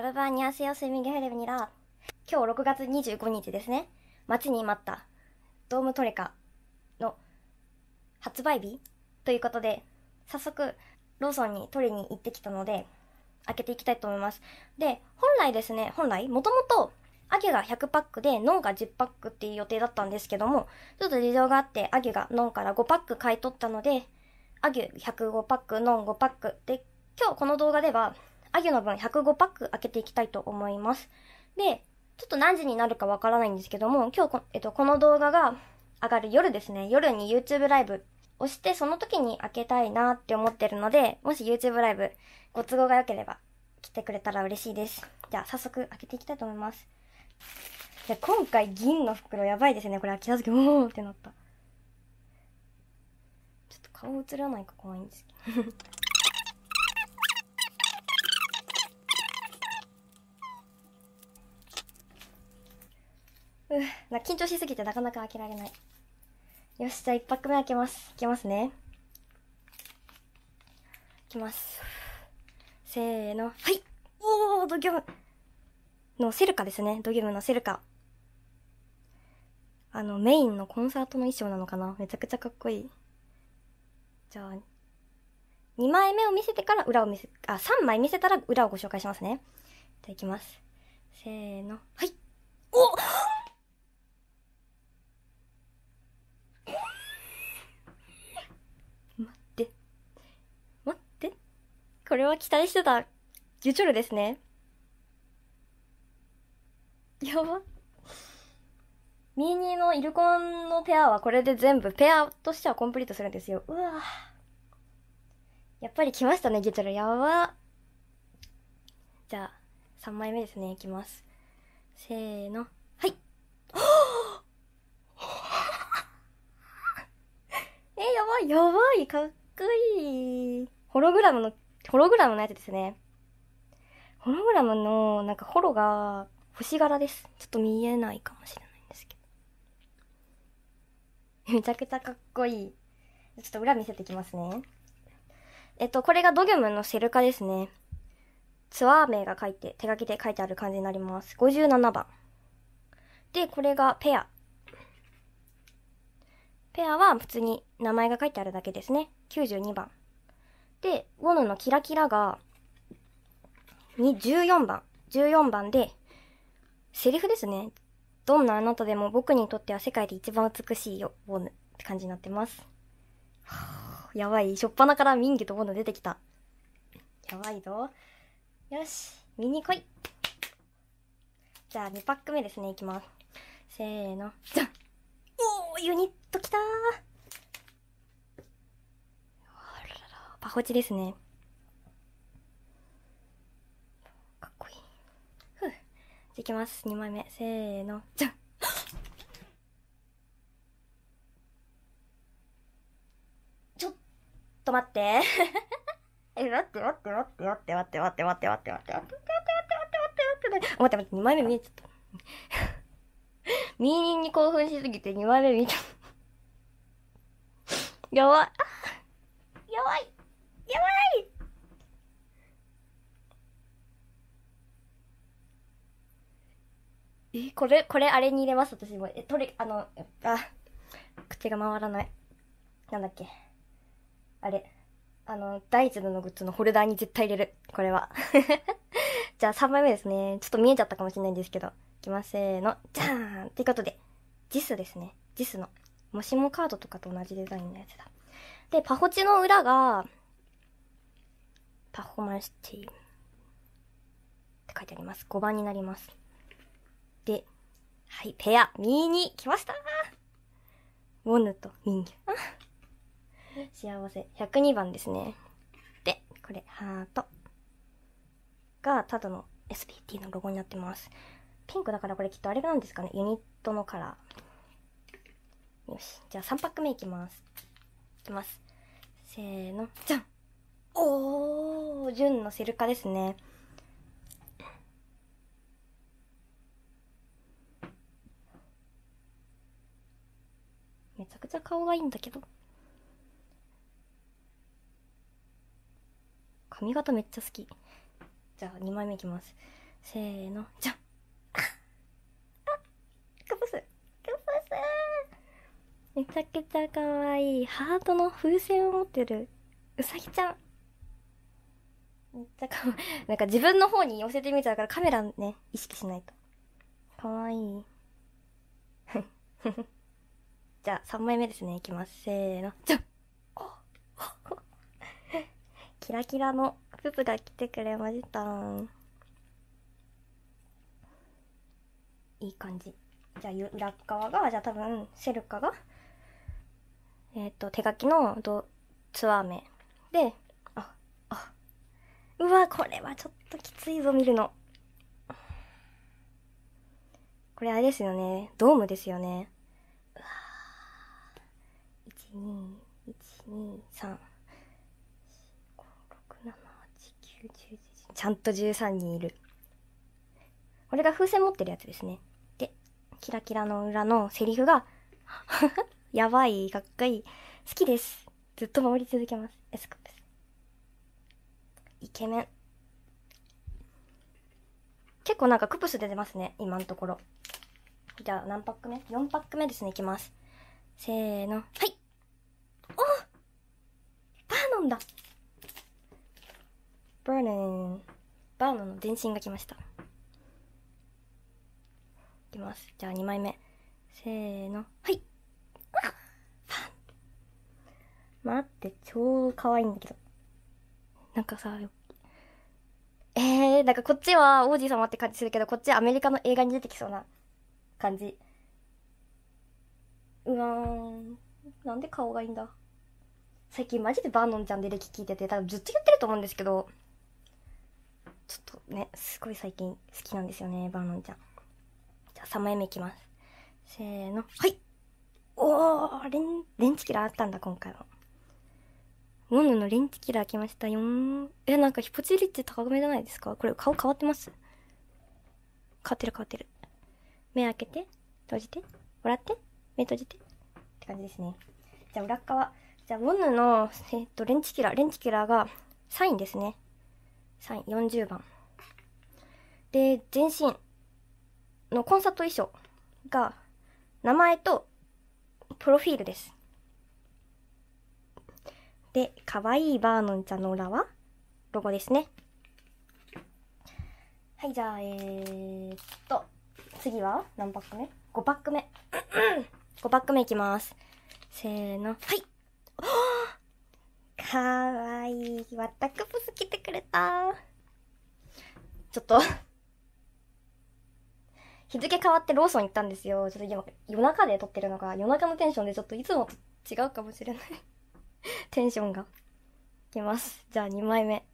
やばばにゃせよセミゲフレブニラ。今日6月25日ですね。待ちに待ったドームトレカの発売日ということで、早速ローソンに取りに行ってきたので、開けていきたいと思います。で、本来ですね、本来、もともと、アギが100パックで、ノンが10パックっていう予定だったんですけども、ちょっと事情があって、アギュがノンから5パック買い取ったので、アギュ105パック、ノン5パック。で、今日この動画では、あゆの分105パック開けていきたいと思います。で、ちょっと何時になるかわからないんですけども、今日えっと、この動画が上がる夜ですね。夜に YouTube ライブをして、その時に開けたいなって思ってるので、もし YouTube ライブご都合が良ければ来てくれたら嬉しいです。じゃあ早速開けていきたいと思います。で今回銀の袋やばいですね。これ開けた時、もうってなった。ちょっと顔映らないか怖いんですけど。うな緊張しすぎてなかなか開けられないよしじゃあ1泊目開けますいきますねいきますせーのはいおおドギョムのセルカですねドギョムのセルカあのメインのコンサートの衣装なのかなめちゃくちゃかっこいいじゃあ2枚目を見せてから裏を見せ、あ、3枚見せたら裏をご紹介しますね。じゃあいきます。せーの。はい。おこれは期待してた。ジュチョルですね。やば。ミーニーのイルコンのペアはこれで全部ペアとしてはコンプリートするんですよ。うわやっぱり来ましたね、ギョル。やば。じゃあ、3枚目ですね。いきます。せーの。はい。え、やばい、やばい。かっこいい。ホログラムのホログラムのやつですね。ホログラムの、なんかホロが、星柄です。ちょっと見えないかもしれないんですけど。めちゃくちゃかっこいい。ちょっと裏見せてきますね。えっと、これがドギョムのセルカですね。ツアー名が書いて、手書きで書いてある感じになります。57番。で、これがペア。ペアは普通に名前が書いてあるだけですね。92番。で、斧のキラキラが、14番、14番で、セリフですね。どんなあなたでも僕にとっては世界で一番美しいよ、ボヌって感じになってます。は やばい。しょっぱなからミンギとボヌ出てきた。やばいぞ。よし、見に来い。じゃあ、2パック目ですね、いきます。せーの、じゃんおーユニット来たーパホチですね。かっこいい。ふぅ。じゃ、いきます。2枚目。せーの、じゃんちょっと待って。え、待って待って待って待って待って待って待って待って待って待って待って待って待って待って待って待って待って待枚目見って待って待って待って待って待てやばいえこれこれあれに入れます私もえとりあのあ口が回らないなんだっけあれあの大豆のグッズのホルダーに絶対入れるこれは じゃあ3枚目ですねちょっと見えちゃったかもしれないんですけどいきますせーのじゃーんということでジスですねジスのもしもカードとかと同じデザインのやつだでパホチの裏がパフォーマンスチームって書いてあります。5番になります。で、はい、ペア、ミーに来ましたウォヌとミンギュ。幸せ。102番ですね。で、これ、ハート。が、ただの SPT のロゴになってます。ピンクだからこれきっとあれなんですかね。ユニットのカラー。よし。じゃあ3パック目いきます。いきます。せーの、じゃんおー、純のセルカですね。めちゃくちゃ顔がいいんだけど。髪型めっちゃ好き。じゃあ、2枚目いきます。せーの、じゃんめちゃくちゃ可愛いハートの風船を持ってるうさぎちゃんだから、なんか自分の方に寄せてみたからカメラね、意識しないと。かわいい。じゃあ、3枚目ですね。いきます。せーの。じゃん キラキラのププが来てくれました。いい感じ。じゃあ、裏側が、じゃあ多分、セルカが、えっ、ー、と、手書きのドツアー名。で、うわ、これはちょっときついぞ、見るの。これあれですよね。ドームですよね。うわ1、2、1、2、3、4、5、6、7、8、9、10、11、ちゃんと13人いる。これが風船持ってるやつですね。で、キラキラの裏のセリフがやばい、かっこいい。好きです。ずっと守り続けます。エスコイケメン。結構なんかクプス出てますね、今のところ。じゃあ何パック目 ?4 パック目ですね、いきます。せーの、はいおバーノンだバーノン。バーノンの全身が来ました。いきます。じゃあ2枚目。せーの、はい待って、超可愛いんだけど。なんかさ、えー、なんかこっちは王子様って感じするけど、こっちはアメリカの映画に出てきそうな感じ。うわーなんで顔がいいんだ。最近マジでバーノンちゃんで歴聞いてて、多分ずっと言ってると思うんですけど、ちょっとね、すごい最近好きなんですよね、バーノンちゃん。じゃあ3枚目いきます。せーの。はいおーレン、レンチキラあったんだ、今回は。モンヌのレンチキラー来ましたよえ、なんかヒポチリって高めじゃないですかこれ顔変わってます変わってる変わってる。目開けて、閉じて、笑って、目閉じて。って感じですね。じゃあ、裏側。じゃあ、モンヌの、えっと、レンチキラー、レンチキラーがサインですね。サイン、40番。で、全身のコンサート衣装が、名前と、プロフィールです。で、かわいいバーのんの裏はロゴですね。はい、じゃあ、えー、っと、次は何パック目 ?5 パック目。5 パック目いきます。せーの、はい。かわいい。ワタクプス来てくれた。ちょっと 日付変わってローソン行ったんですよ。ちょっと今、夜中で撮ってるのが、夜中のテンションでちょっといつもと違うかもしれない テンションがいきます。じゃあ2枚目。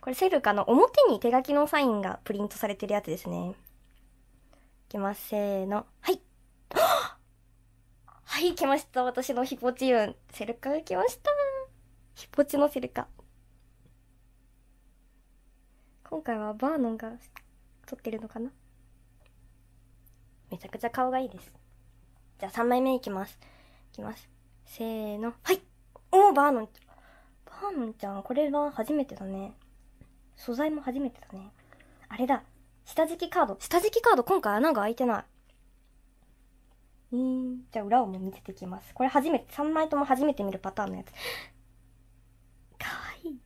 これセルカの表に手書きのサインがプリントされてるやつですね。いきます。せーの。はい。はい、来ました。私のヒポチユン。セルカが来ました。ヒポチのセルカ。今回はバーノンが撮ってるのかなめちゃくちゃ顔がいいです。じゃあ3枚目いきます。いきます。せーの。はいおおバーノンバーノンちゃんこれは初めてだね素材も初めてだねあれだ下敷きカード下敷きカード今回穴が開いてないうんじゃあ裏をも見せてきますこれ初めて3枚とも初めて見るパターンのやつかわいい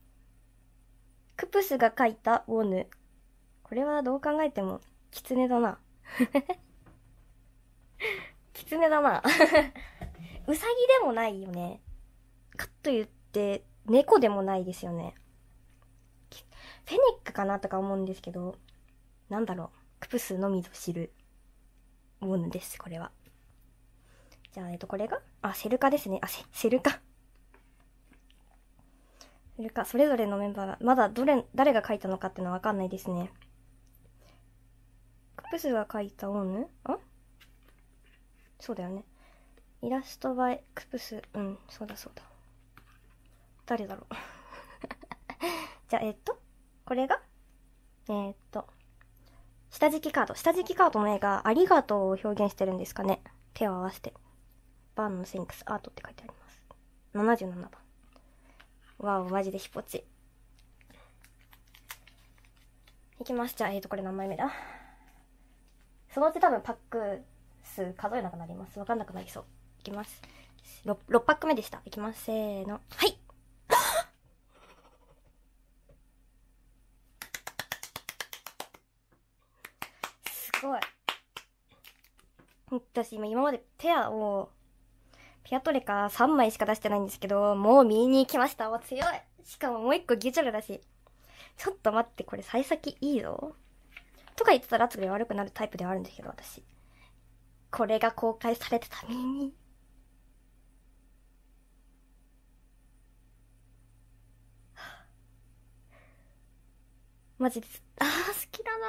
クプスが書いたウォヌこれはどう考えてもキツネだなキツネだなうさぎでもないよねかと言って、猫でもないですよね。フェニックかなとか思うんですけど、なんだろう。クプスのみぞ知るものです、これは。じゃあ、えっと、これがあ、セルカですね。あ、セセルカ。セルカ、それぞれのメンバーが、まだどれ、誰が書いたのかっていうのはわかんないですね。クプスが書いたオームあそうだよね。イラストバイクプス、うん、そうだそうだ。誰だろう じゃあ、えっと、これが、えっと、下敷きカード。下敷きカードの絵が、ありがとうを表現してるんですかね。手を合わせて。バンのシンクスアートって書いてあります。77番。わお、マジでヒポチ。いきます。じゃあ、えっ、と、これ何枚目だそのうち多分パック数数えなくなります。わかんなくなりそう。いきます。6, 6パック目でした。いきます。せーの。はい私今までペアを、ペアトレか3枚しか出してないんですけど、もう見に行きました。強い。しかももう1個ギュチャルだし。ちょっと待って、これ幸先いいぞ。とか言ってたら圧が悪くなるタイプではあるんですけど、私。これが公開されてたミニ。マジで、ああ、好きだな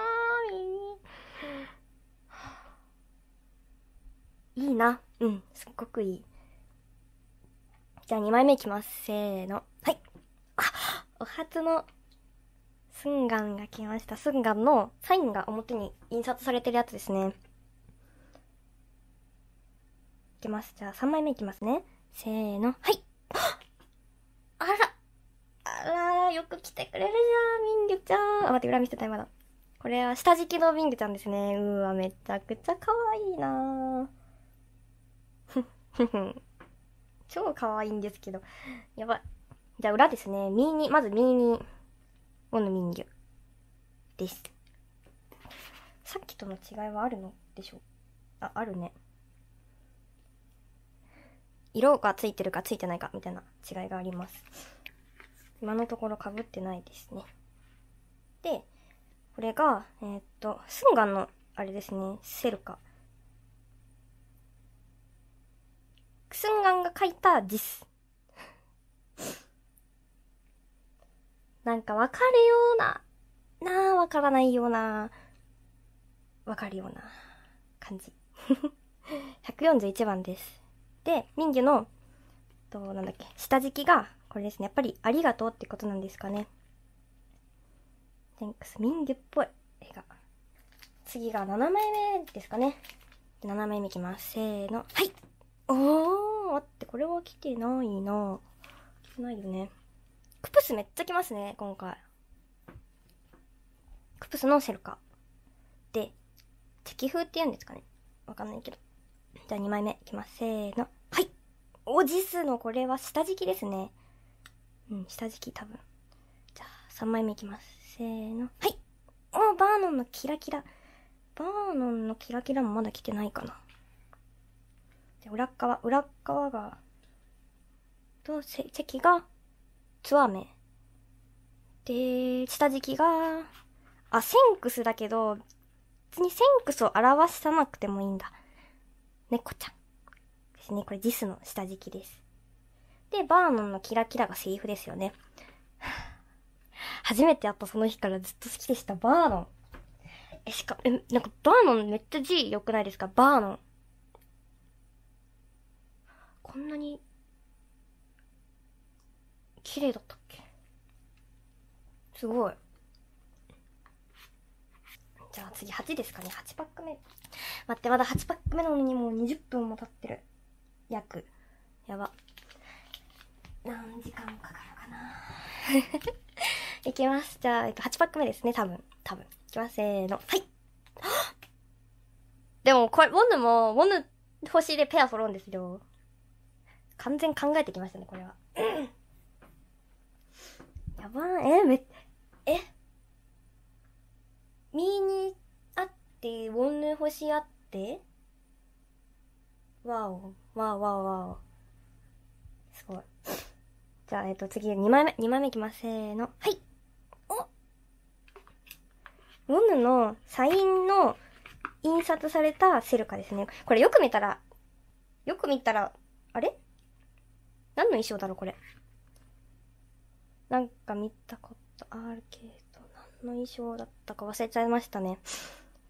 ミニ。いいな。うん、すっごくいい。じゃあ2枚目いきます。せーの。はい。あ、お初のスンガンが来ました。スンガンのサインが表に印刷されてるやつですね。いきます。じゃあ3枚目いきますね。せーの。はい。あら。あら、よく来てくれるじゃん、ミンギュちゃん。あ、待って、裏見せたい、まだ。これは下敷きのミンュちゃんですね。うわ、めちゃくちゃ可愛いなぁ。超可愛いんですけど。やばい。じゃあ裏ですね。ミーニ、まずミーニ、オの民魚です。さっきとの違いはあるのでしょうあ、あるね。色がついてるかついてないかみたいな違いがあります。今のところ被ってないですね。で、これが、えー、っと、スンガンの、あれですね、セルカ。クスンガンが書いたです。なんかわかるような、なぁ、わからないような、わかるような感じ。141 番です。で、民魚の、と、なんだっけ、下敷きが、これですね。やっぱり、ありがとうってことなんですかね。テンクス、民魚っぽい絵が。次が7枚目ですかね。7枚目いきます。せーの。はいおー、待って、これは来てないな来てないよね。クプスめっちゃ来ますね、今回。クプスのシェルカ。で、敵風って言うんですかね。わかんないけど。じゃあ2枚目いきます。せーの。はい。おじすのこれは下敷きですね。うん、下敷き多分。じゃあ3枚目いきます。せーの。はい。おバーノンのキラキラ。バーノンのキラキラもまだ来てないかな。で裏側裏側がと席がツアメで下敷きがあセンクスだけど別にセンクスを表さなくてもいいんだ猫ちゃんですねこれジスの下敷きですでバーノンのキラキラがセリフですよね 初めて会ったその日からずっと好きでしたバーノンえしかえなんかバーノンめっちゃ字良くないですかバーノンこんなに綺麗だったっけすごいじゃあ次8ですかね8パック目待ってまだ8パック目なのにもう20分も経ってる約やば何時間かかるかな いきますじゃあ、えっと、8パック目ですね多分多分いきますせーのはい でもこれボヌもボヌ星でペア揃うんですよ完全考えてきましたね、これは。やばん、え、め、え、みにあって、ォンヌ星あって、わお、わおわおわお。すごい。じゃあ、えっ、と、次、2枚目、2枚目いきます。せーの。はいおウォンヌのサインの印刷されたセルカですね。これよく見たら、よく見たら、あれ何の衣装だろうこれなんか見たことあるけど何の衣装だったか忘れちゃいましたね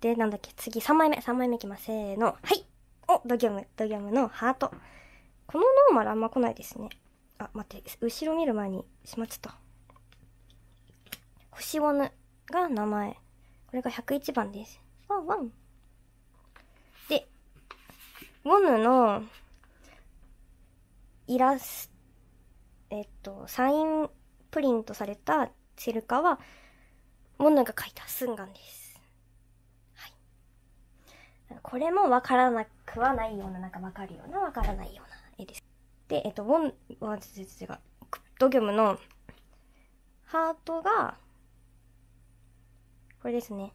でなんだっけ次3枚目3枚目いきますせーのはいおドギョムドギョムのハートこのノーマルあんま来ないですねあ待って後ろ見る前にしまっちゃった星5ぬが名前これが101番ですワンワンでウォヌのイラスえっとサインプリントされたセルカはモンナが描いた寸眼です、はい、これもわからなくはないようななんかわかるようなわからないような絵ですでえっとモンは全然違うドギョムのハートがこれですね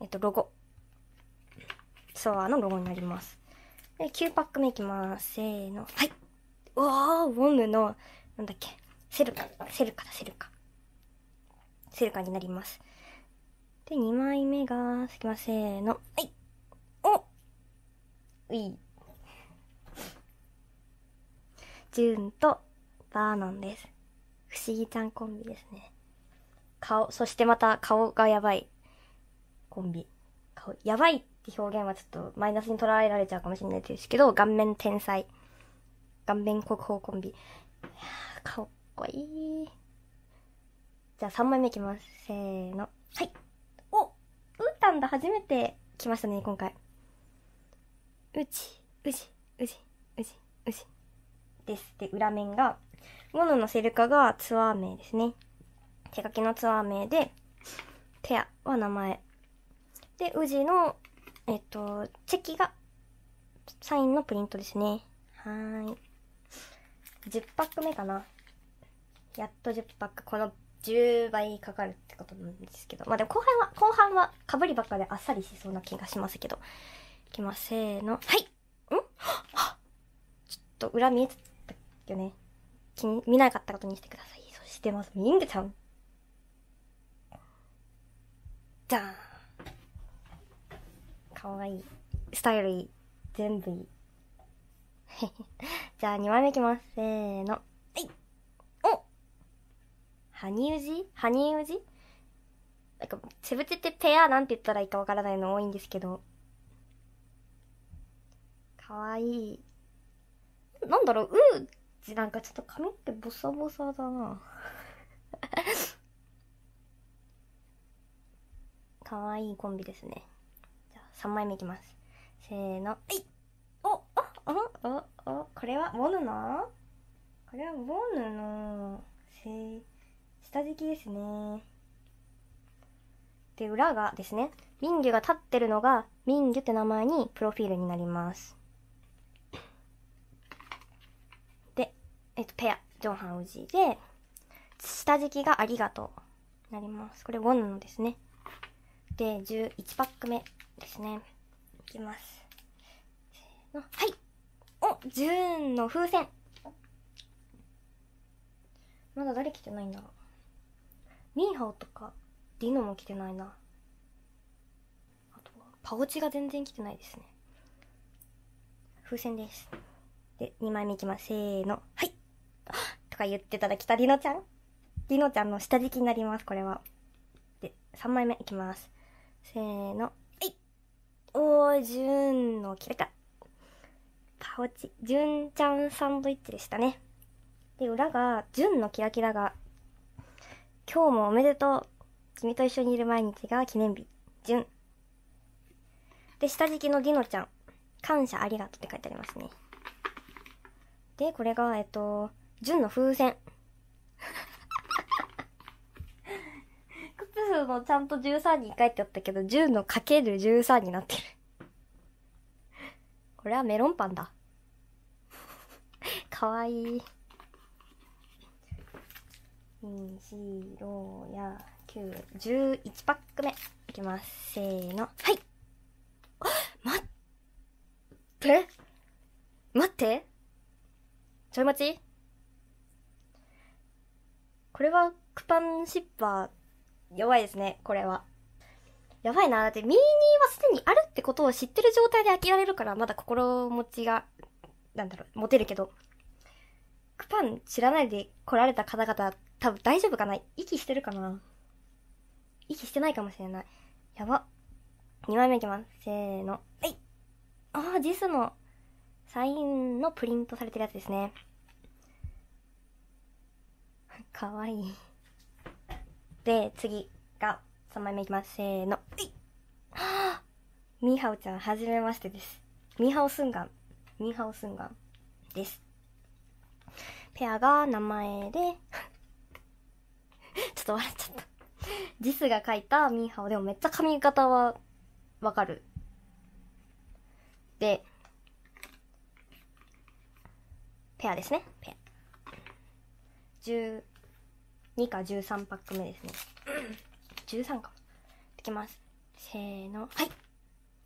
えっとロゴソワのロゴになりますで、9パック目いきます。せーの。はい。うわー、ウォーヌの、なんだっけ。セルカ、セルカだ、セルカ。セルカになります。で、2枚目が、すきませーの。はい。おうい。ジューンとバーノンです。不思議ちゃんコンビですね。顔、そしてまた顔がやばい。コンビ。顔、やばいって表現はちょっとマイナスに捉えられちゃうかもしれないですけど、顔面天才。顔面国宝コンビ。かっこいい。じゃあ3枚目いきます。せーの。はい。おうーたんだ初めて来ましたね、今回。うち、うち、うち、うち、うち。です。で、裏面が、モノのセルカがツアー名ですね。手書きのツアー名で、ペアは名前。で、う治のえっと、チェキが、サインのプリントですね。はーい。10パック目かな。やっと10パック。この10倍かかるってことなんですけど。まあでも後半は、後半はかぶりばっかであっさりしそうな気がしますけど。いきます。せーの。はいんはちょっと裏見えてたよね。気に、見なかったことにしてください。そしてまず、ミングちゃん。じゃーん。顔がいい。スタイルいい。全部いい。じゃあ2枚目いきます。せーの。はい。お羽生字羽生字なんか、セぶチってペアなんて言ったらいいかわからないの多いんですけど。かわいい。なんだろう、うー字なんかちょっと髪ってボサボサだな。かわいいコンビですね。3枚目いきます。せーの、いお、お、お、お、お、これはボヌのこれはボヌの、せ下敷きですね。で、裏がですね、民魚が立ってるのが、民魚って名前にプロフィールになります。で、えっと、ペア、ジョンハンウジで、下敷きがありがとう。なります。これ5ヌのですね。で、11パック目。ですね。いきます。せの。はいおンの風船まだ誰来てないんだミーハオとかディノも来てないな。あとは、パオチが全然来てないですね。風船です。で、2枚目いきます。せーの。はい とか言ってたら来たりのちゃんりのちゃんの下敷きになります、これは。で、3枚目いきます。せーの。おー、じゅんの切れた。パオチ、じゅんちゃんサンドイッチでしたね。で、裏が、じゅんのキラキラが、今日もおめでとう。君と一緒にいる毎日が記念日。じゅん。で、下敷きのディノちゃん。感謝ありがとうって書いてありますね。で、これが、えっと、じゅんの風船。10のちゃんと13に書ってあったけど、10のかける13になってる これはメロンパンだ かわいい。2、4、や、9、11パック目。いきます。せーの。はい待って、待ってちょい待ちこれはクパンシッパー弱いですね、これは。やばいな。だって、ミーニーはすでにあるってことを知ってる状態で開けられるから、まだ心持ちが、なんだろう、持てるけど。クパン知らないで来られた方々、多分大丈夫かな息してるかな息してないかもしれない。やば。2枚目いきます。せーの。はい。ああ、ジスのサインのプリントされてるやつですね。かわいい。で、次が3枚目いきます。せーの。いはぁミーハオちゃん、はじめましてです。ミーハオスンガン。ミーハオスンガンです。ペアが名前で ちょっと笑っちゃったジスが書いたミーハオでもめっちゃ髪型はわかる。で、ペアですね。ペア。2か13パック目ですね13 かいきますせーのはい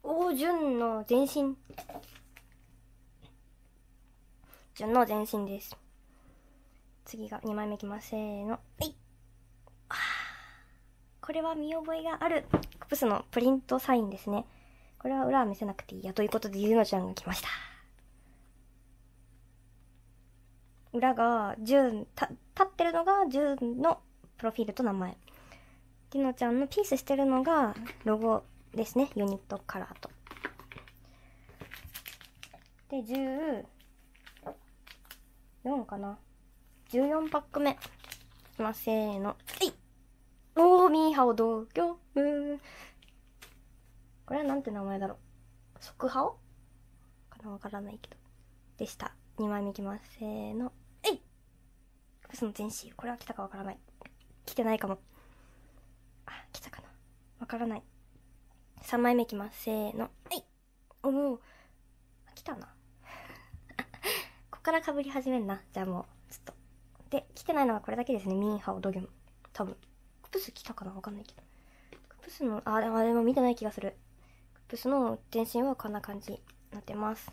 おお潤の全身潤の全身です次が2枚目いきますせーのはいこれは見覚えがあるクプスのプリントサインですねこれは裏は見せなくていいやということでゆうのちゃんが来ました裏が純、立ってるのが純のプロフィールと名前。ィのちゃんのピースしてるのがロゴですね。ユニットカラーと。で、14かな。14パック目。いきます、せーの。えいおー、ミーハオ同居、うーん。これはなんて名前だろう。即ハオかなわからないけど。でした。2枚目いきます。せーの。福スの天使これは来たかわからない来てないかもあ来たかなわからない3枚目いきますせーのはいおもう来たな こっからかぶり始めんなじゃあもうちょっとで来てないのはこれだけですねミンハオドギョム多分クプス来たかなわかんないけどクプスのあでも見てない気がするクプスの全身はこんな感じになってます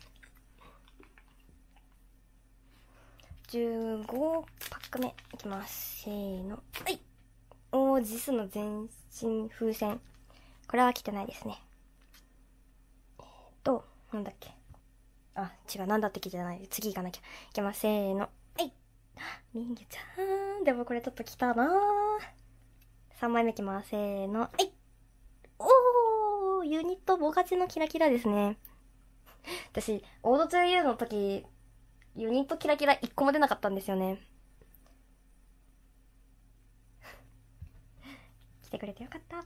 15パック目いきます。せーの。はい。おおジスの全身風船。これはてないですね。えっと、なんだっけ。あ、違う、なんだって聞いてない。次行かなきゃ。いけませーの。はい。みんげちゃん。でもこれちょっと来たな3枚目いきますせーの。はい。おおユニットボカチのキラキラですね。私、オードツーユーの時、ユニットキラキラ一個も出なかったんですよね。来てくれてよかった。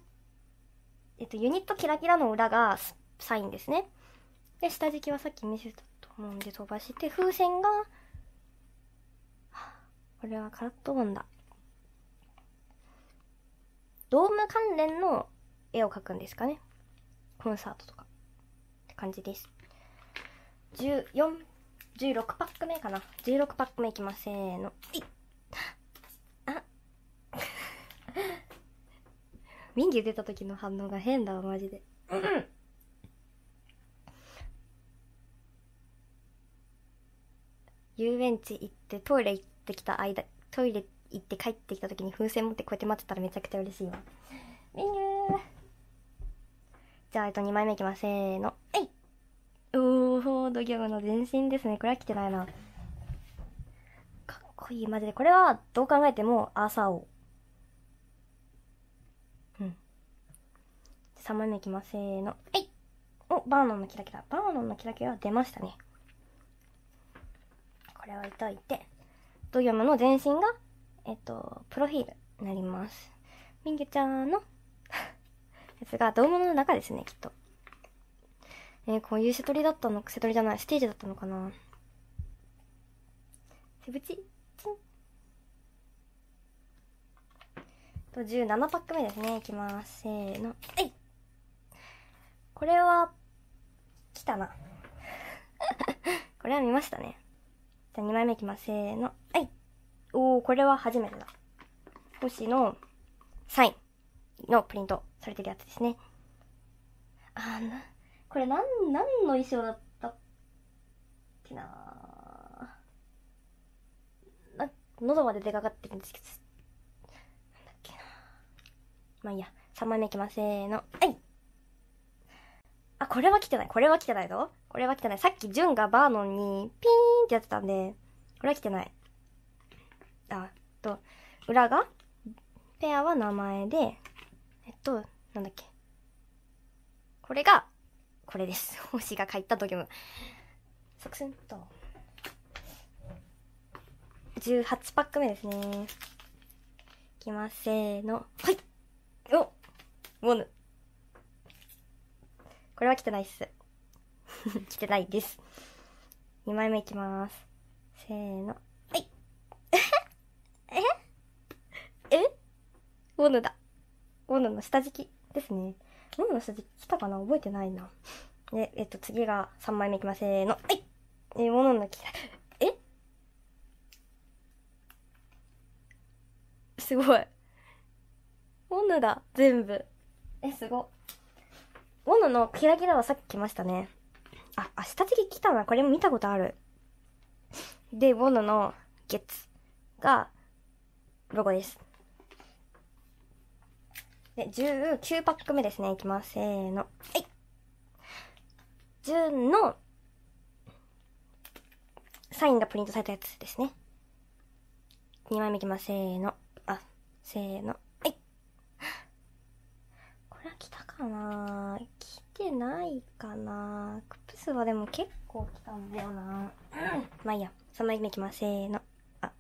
えっと、ユニットキラキラの裏がサインですね。で、下敷きはさっき見せたと思うんで飛ばして、風船が、これはカラットボンだ。ドーム関連の絵を描くんですかね。コンサートとか。って感じです。14 16パック目かな16パック目いきますせーのあミンギュ出た時の反応が変だわマジで遊園地行ってトイレ行ってきた間トイレ行って帰ってきた時に風船持ってこうやって待ってたらめちゃくちゃ嬉しいわミンギューじゃあえっと2枚目いきますせーのえいドギャグの前身ですね。これは来てないな。かっこいい。マジで。これは、どう考えても、朝を。うん。3枚目いきます。せーの。はいお、バーノンのキラキラ。バーノンのキラキラ出ましたね。これは置いといて。ドギョムの前身が、えっと、プロフィールになります。みんュちゃんの やつが、ドームの中ですね、きっと。えー、こういう瀬取りだったの、瀬取りじゃない、ステージだったのかな。手ぶちチンと17パック目ですね。いきます。せーの。はいこれは、来たな。これは見ましたね。じゃあ2枚目いきます。せーの。はい。おー、これは初めてだ。星のサインのプリントされてるやつですね。あんな、これ何、何の衣装だったっけなな、喉まで出かかってるんですけど、なんだっけなまあいいや、3枚目いきませーの。はいあ、これは来てない。これは来てないぞ。これは来てない。さっき、ジュンがバーノンにピーンってやってたんで、これは来てない。あ、と、裏が、ペアは名前で、えっと、なんだっけ。これが、これです。星が帰ったドもュム。サと。18パック目ですね。いきます。せーの。はいおウォヌ。これは来てないっす。来てないです。2枚目いきます。せーの。はい。ええウォヌだ。ウォヌの下敷きですね。昨日の続き来たかな覚えてないな。で、えっと、次が3枚目いきます。せーの。はいえ、物の機え すごい。物だ、全部。え、すご。物のキラキラはさっき来ましたね。あ、下日き来たな。これも見たことある。で、ボのゲッツがロゴです。で、19パック目ですね。いきます。せーの。はい。純のサインがプリントされたやつですね。2枚目いきます。せーの。あ、せーの。はい。これは来たかな来てないかなクプスはでも結構来たんだよな、うん、まあいいや。3枚目いきます。せーの。あ、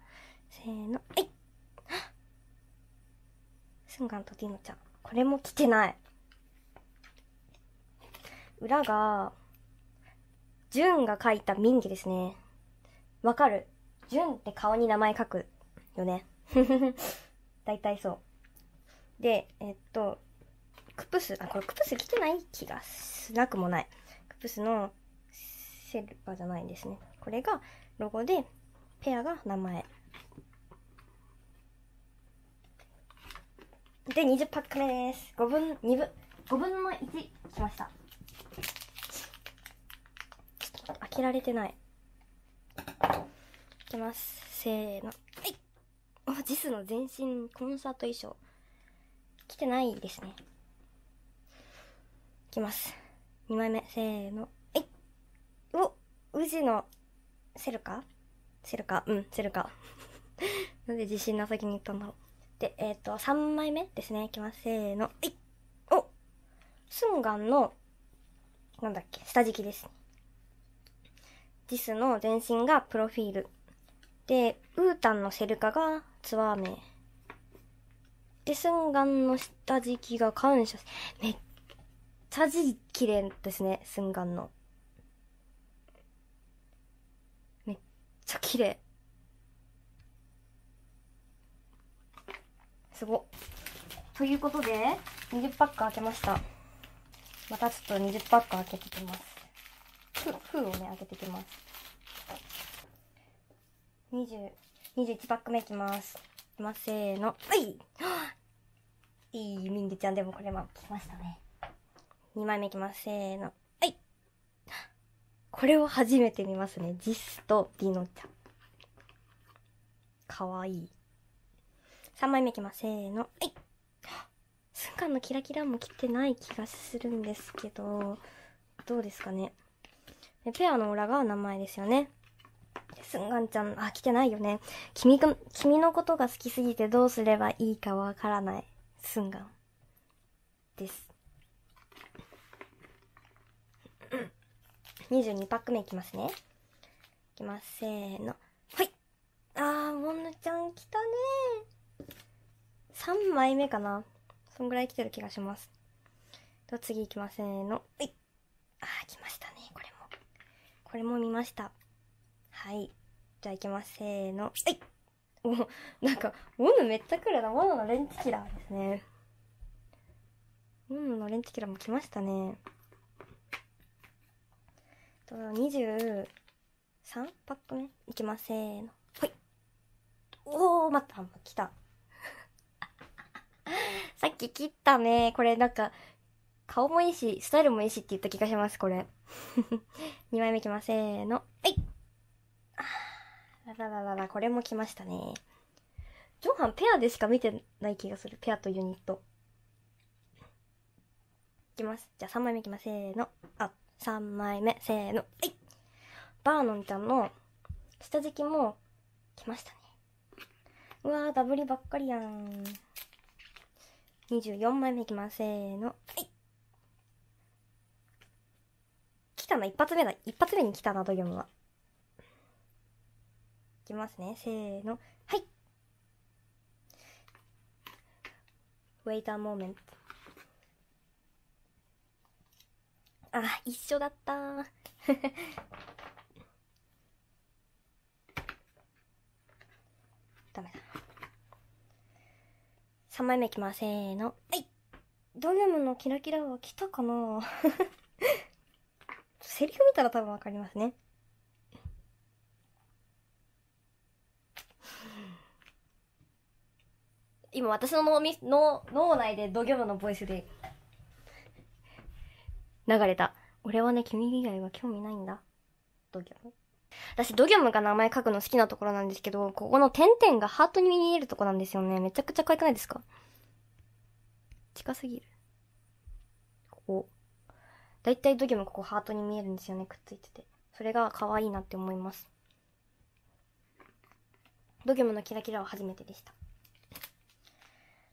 せーの。はい。ンガンとディノちゃん。これも来てない。裏が、ジュンが描いた民家ですね。わかる。ジュンって顔に名前書くよね。だいたいそう。で、えっと、クプス、あ、これクプス来てない気がしなくもない。クプスのセルバじゃないんですね。これがロゴで、ペアが名前。で、20パック目です。5分、2分、5分の1きました。開けられてない。いきます。せーの。はいお、ジスの全身コンサート衣装。来てないですね。いきます。2枚目、せーの。いお宇治の、セルカセルカうん、セルカ。なんで自信なさきに言ったんだろう。で、えっ、ー、と、3枚目ですね。いきます。せーの。いおスンガンの、なんだっけ、下敷きです。ディスの全身がプロフィール。で、ウータンのセルカがツアー名。で、スンガンの下敷きが感謝。めっちゃ字綺麗ですね、スンガンの。めっちゃ綺麗。すごということで20パック開けましたまたちょっと20パック開けてきます封をね開けてきます20 21パック目いきますいきますせーのはい いいミンデちゃんでもこれも来ましたね2枚目いきますせーのはいこれを初めて見ますねジスとディノちゃんかわいい3枚目いきますせーのはいスンカンのキラキラも切ってない気がするんですけどどうですかねペアの裏側名前ですよねすんがんちゃん、あ、来てないよね。君が、君のことが好きすぎてどうすればいいかわからない。すんがン。です。22パック目いきますね。いきます。せーの。はい。あー、もんぬちゃん来たね3枚目かなそんぐらい来てる気がします。と、次いきませーの。はい。あー、来ましたね。これも。これも見ました。はい。じゃあいきます。せーの。はい。お、なんか、ウォヌめっちゃ来るな。ウォヌのレンチキラーですね。ウォヌのレンチキラーも来ましたね。と、23パック目いきます。せーの。はい。おー、待った。来た。さっき切ったね。これなんか、顔もいいし、スタイルもいいしって言った気がします、これ。2 枚目きませーの。はい。あらららら、これも来ましたね。ジョンハンペアでしか見てない気がする。ペアとユニット。いきます。じゃあ3枚目いきます。せーの。あ、3枚目。せーの。はい。バーノンちゃんの下敷きも来ましたね。うわー、ダブりばっかりやん。24枚目いきます。せーの。はい。来たな、一発目だ。一発目に来たな、ドギョムは。いきますね。せーの。はい。Wait a moment. あ、一緒だった ダメだ。3枚目いきますせーのはいドョムのキラキラは来たかな セリフ見たら多分わかりますね今私の脳み脳脳内でドギョムのボイスで流れた俺はね君以外は興味ないんだドギョム私、ドギョムが名前書くの好きなところなんですけど、ここの点々がハートに見えるとこなんですよね。めちゃくちゃ可愛くないですか近すぎる。ここ。だいたいドギョムここハートに見えるんですよね。くっついてて。それが可愛いなって思います。ドギョムのキラキラは初めてでした。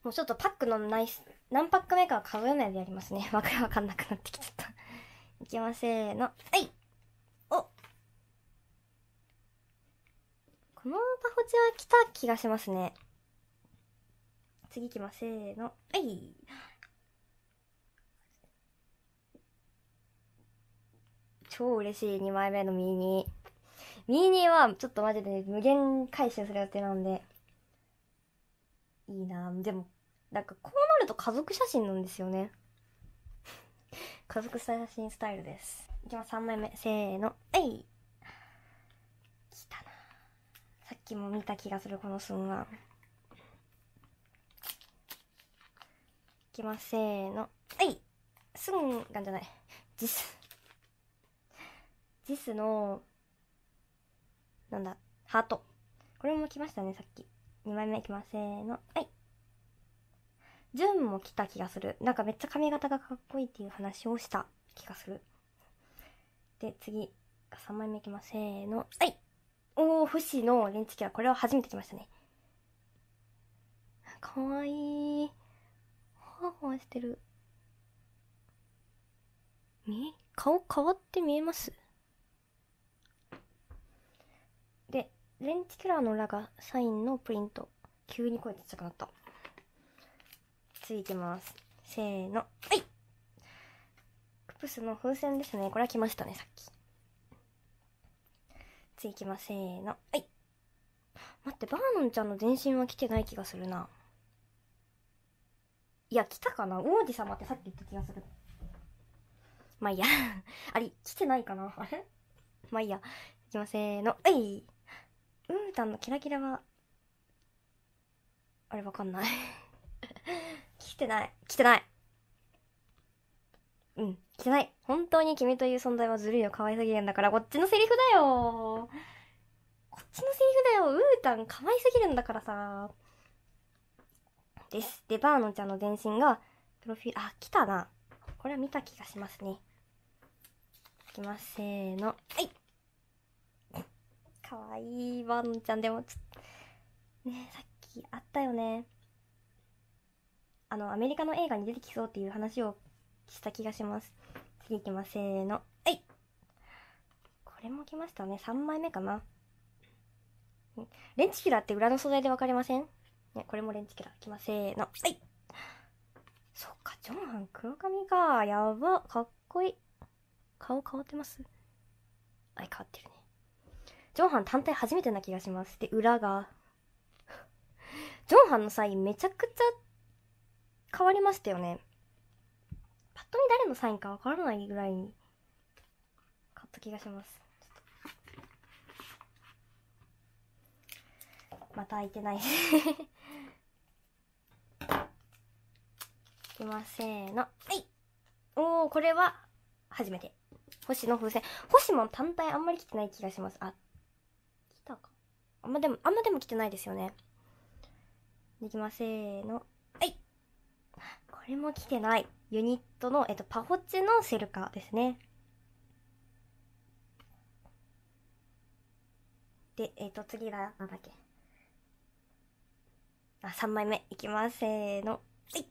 もうちょっとパックのナイス、何パック目かは数えないでやりますね。わかんなくなってきちゃった。いきませーの。はいモンパホチは来た気がしますね。次行きます。せーの。はい超嬉しい2枚目のミーニー。ミーニーはちょっとマジで無限回収する予定なんで。いいなでも、なんかこうなると家族写真なんですよね。家族写真スタイルです。いきます、3枚目。せーの。はいきも見た気がするこの寸腕いきますせーのはい寸んじゃないジスジスのなんだハートこれも来ましたねさっき2枚目いきますせーのはいジュンも来た気がするなんかめっちゃ髪型がかっこいいっていう話をした気がするで次3枚目いきますせーのはい大節のレンチキュアこれは初めて来ましたねかわいいほわほわしてるえ顔変わって見えますでレンチキラーの裏がサインのプリント急に声ちっちゃくなった次いきますせーのはいクプスの風船ですねこれは来ましたねさっき次行きませーの。はい。待って、バーノンちゃんの全身は来てない気がするな。いや、来たかな王子様ってさっき言った気がする。まあいいや。あれ、来てないかなあれまあいいや。いきませーの。はいうーたんのキラキラは、あれわかんない 来てない。来てない。うん、着ない。本当に君という存在はずるいよ、可愛すぎるんだから、こっちのセリフだよこっちのセリフだよ、ウータン可愛すぎるんだからさです。で、バーノちゃんの全身が、プロフィール、あ、来たな。これは見た気がしますね。いきます、せーの。はいかわいい、バーノちゃん。でも、ちょっと、ねさっきあったよね。あの、アメリカの映画に出てきそうっていう話をした気がします次いきますせーのはいこれも来ましたね3枚目かなレンチキラーって裏の素材で分かりませんね、これもレンチキラー。きませーの。はい。そっか、ジョンハン黒髪か。やば。かっこいい。顔変わってますあ、変わってるね。ジョンハン単体初めてな気がします。で、裏が。ジョンハンのサインめちゃくちゃ変わりましたよね。パッと見誰のサインかわからないぐらいに買った気がしますまた開いてない いきますせーのはいおおこれは初めて星の風船星も単体あんまり来てない気がしますあ来たかあんまでもあんまでも来てないですよねできませーのれも来てない。ユニットの、えっと、パホチのシェルカですね。で、えっと、次が、なんだっけ。あ、3枚目いきます。せーの。はい。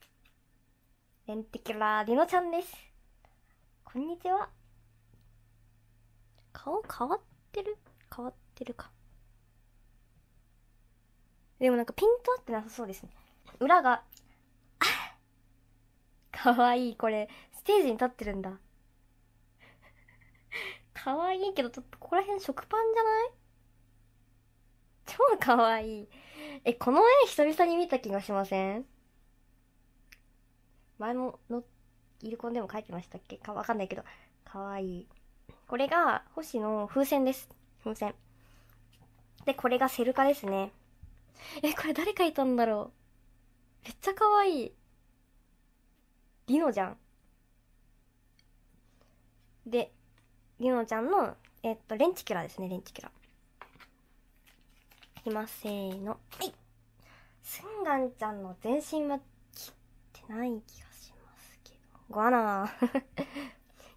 レンテキュラーィノちゃんです。こんにちは。顔変わってる変わってるか。でもなんかピント合ってなさそうですね。裏がかわいい。これ、ステージに立ってるんだ。かわいいけど、ちょっとここら辺食パンじゃない超かわいい。え、この絵久々に見た気がしません前もの、イルコンでも描いてましたっけか、わかんないけど。かわいい。これが、星の風船です。風船。で、これがセルカですね。え、これ誰描いたんだろうめっちゃかわいい。りのじゃん。で、りのちゃんの、えっと、レンチキュラですね、レンチキュラ。いきます、せーの。はい。すんがんちゃんの全身は切ってない気がしますけど。ごあなー。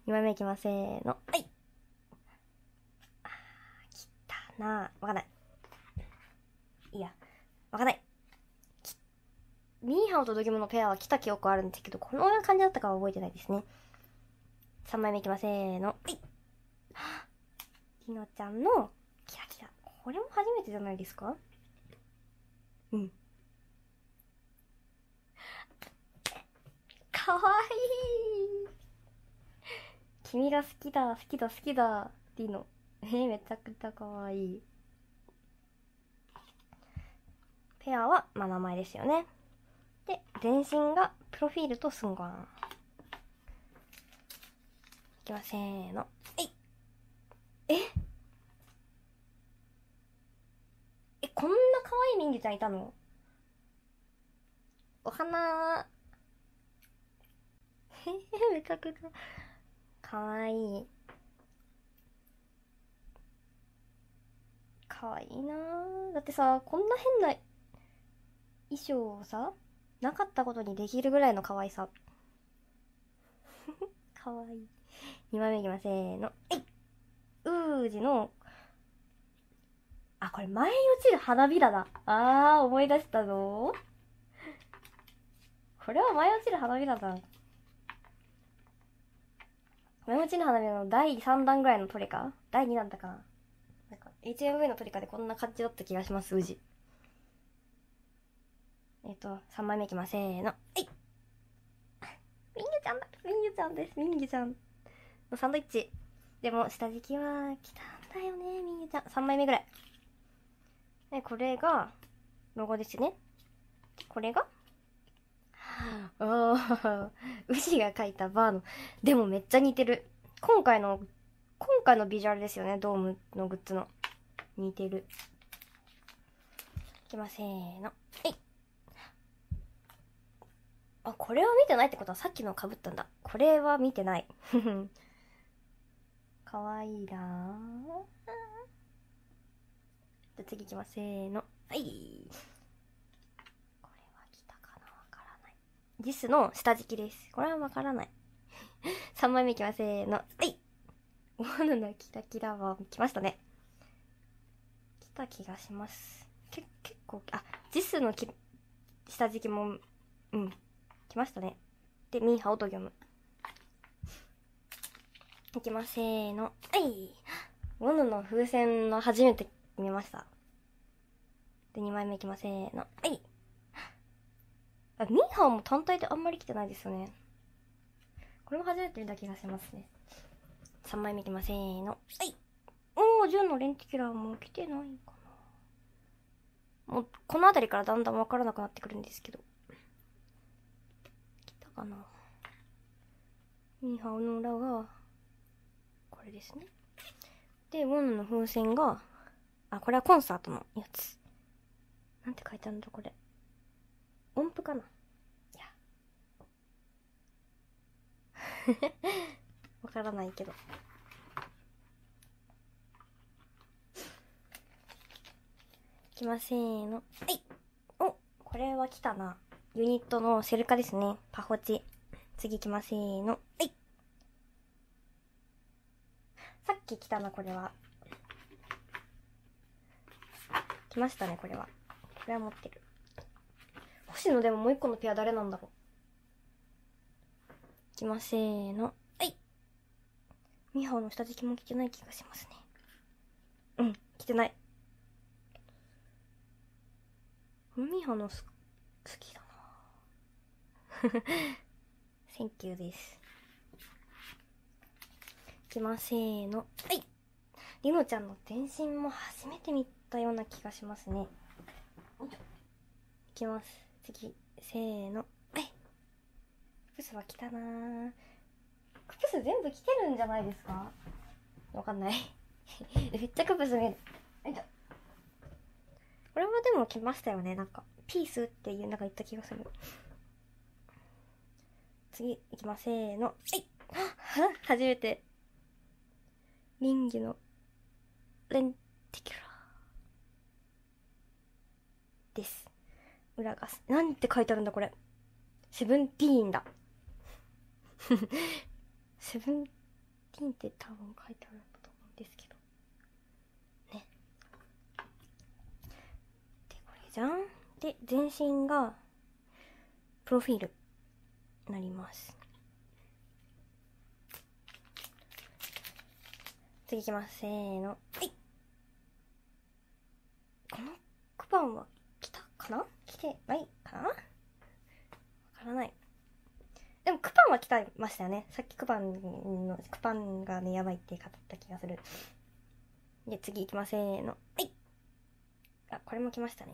枚目いきます、せーの。はい。あー、切ったなー。わかんない。いや、わかんない。ミーハオとドギモのペアは来た記憶あるんですけど、この感じだったかは覚えてないですね。3枚目いきませーの。はい。りのちゃんのキラキラ。これも初めてじゃないですかうん。かわいい君が好きだ、好きだ、好きだ、リノ。えー、めちゃくちゃかわいい。ペアは、まあ、名前ですよね。で全身がプロフィールとん願いきませーのえいええこんな可愛い人魚ちゃんいたのお花へえめちゃくちゃかわいいかわいいなだってさこんな変な衣装をさなかったことにできるぐらいの可愛さ。かわいい。2枚目いきませーの。えいうーじの、あ、これ前に落ちる花びらだ。あー、思い出したぞ。これは前落ちる花びらだ。前落ちる花びらの第3弾ぐらいのトリカ第2弾だかな。なんか、HMV のトリカでこんな感じだった気がします、うじ。えっ、と、3枚目いきます。せーの。はいみんゆちゃんだみんゆちゃんですみんゆちゃんのサンドイッチ。でも、下敷きは来たんだよね、みんゆちゃん。3枚目ぐらい。で、これが、ロゴですね。これが、ああ、ウシが描いたバーの。でもめっちゃ似てる。今回の、今回のビジュアルですよね、ドームのグッズの。似てる。いきませーの。えいあ、これを見てないってことはさっきのかぶったんだ。これは見てない。かわいいなじゃ次行きます。せーの。はい。これは来たかなわからない。ジスの下敷きです。これはわからない。3 枚目行きます。せーの。はい。お花のキラキラは来ましたね。来た気がします。け結構、あ、ジスのき下敷きも、うん、来ましたね。で、ミーハオと読む。いきます、せーの。はい。ウォノの風船の初めて見ました。で、2枚目いきます、せーの。はい。あ、ミーハオも単体であんまり来てないですよね。これも初めて見た気がしますね。3枚目いきます、せーの。はい。おー、ジュンのレンチキラーも来てないかな。もう、この辺りからだんだんわからなくなってくるんですけど。かなミーハオの裏がこれですねでウォンの風船があこれはコンサートのやつなんて書いてあるんだこれ音符かないや わからないけどいきませーのはいおこれは来たなユニットのセルカですね。パホチ。次行きます。せーの。はい。さっき来たな、これは。来ましたね、これは。これは持ってる。星野でももう一個のペア誰なんだろう。来ませーの。はい。ミハオの下敷きも来てない気がしますね。うん、来てない。ミハオの好きだ。センキューです。いきませーの。はいりのちゃんの全身も初めて見たような気がしますね。いきます。次、せーの。はい。クプスは来たなクプス全部来てるんじゃないですかわかんない めっちゃクプス見る。これはでも来ましたよね。なんか、ピースっていうなんか言った気がする。次、いきませーの。はい 初めて。民技の、レンテキュラー。です。裏が、なんて書いてあるんだ、これ。セブンティーンだ。セブンティーンって多分書いてあると思うんですけど。ね。で、これじゃんで、全身が、プロフィール。なります次いきますせーのはいこのクパンは来たかな来てないかなわからないでもクパンは来たましたよねさっきクパンのクパンがねやばいって語った気がするで次いきますせーのはいあこれも来ましたね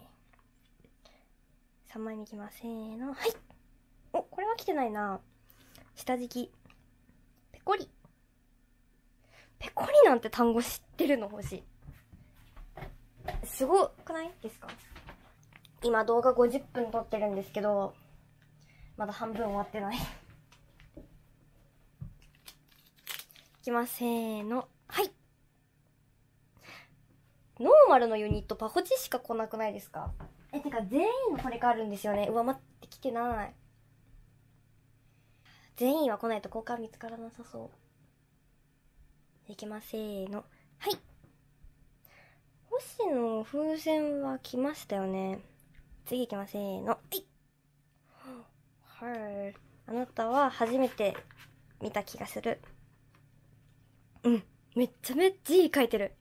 3枚目いきますせーのはいお、これは来てないな。下敷き。ペコリ。ペコリなんて単語知ってるの欲しい。すごくないですか今動画50分撮ってるんですけど、まだ半分終わってないいきます、せーの。はい。ノーマルのユニット、パホチしか来なくないですかえ、てか全員のこれがあるんですよね。うわ、待って、来てない。全員は来ないと交換見つからなさそう。いきます、せーの。はい星の風船は来ましたよね。次いきます、せーの。はい。はい。あなたは初めて見た気がする。うん。めっちゃめっちゃ字書いてる。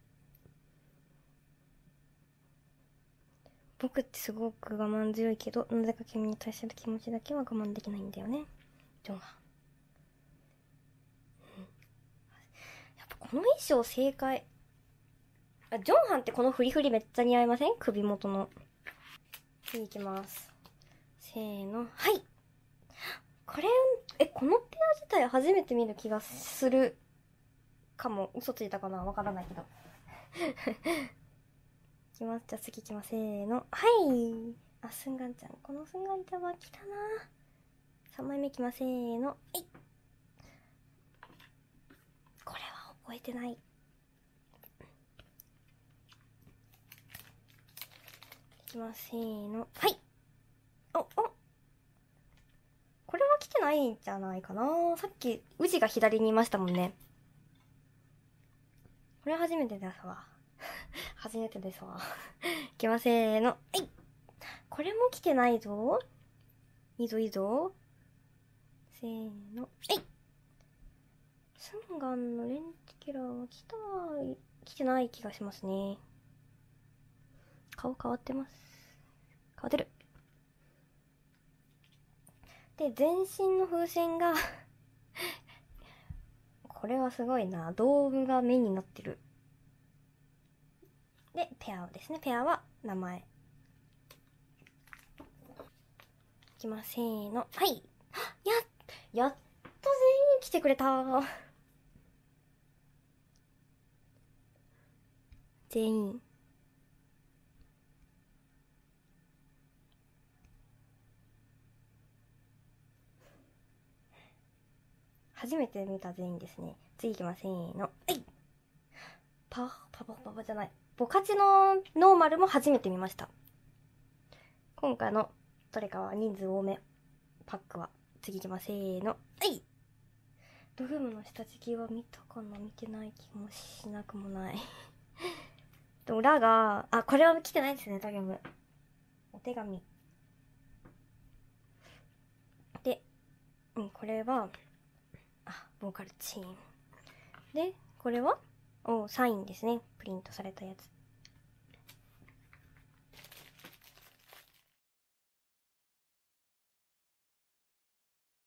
僕ってすごく我慢強いけど、なぜか君に対する気持ちだけは我慢できないんだよね。ジョンこの衣装正解。あ、ジョンハンってこのフリフリめっちゃ似合いません首元の。次いきます。せーの、はい。これ、え、このペア自体初めて見る気がする。かも。嘘ついたかなわからないけど。い きます。じゃあ次いきます。せーの。はい。あ、すんがんちゃん。このすんがんちゃんは来たな。3枚目いきます。せーの。はい。覚えてないいきますせーのはいおおこれは来てないんじゃないかなさっき宇治が左にいましたもんねこれ初めてですわ 初めてですわいきますせーのはいこれも来てないぞいいぞいいぞせーのえいスンガンのレンチキラーは来た来てない気がしますね顔変わってます変わってるで全身の風船が これはすごいな道具が目になってるでペアですねペアは名前いきませーのはいややっと全員来てくれた全員初めて見た全員ですね次いきますせーのはいパパパパパじゃないボカチのノーマルも初めて見ました今回のどれかは人数多めパックは次いきますせーのはいドグムの下敷きは見たかな見てない気もしなくもないで裏が、あ、これは来てないですね、タゲム。お手紙。で、うん、これは、あ、ボーカルチーム。で、これはおサインですね。プリントされたやつ。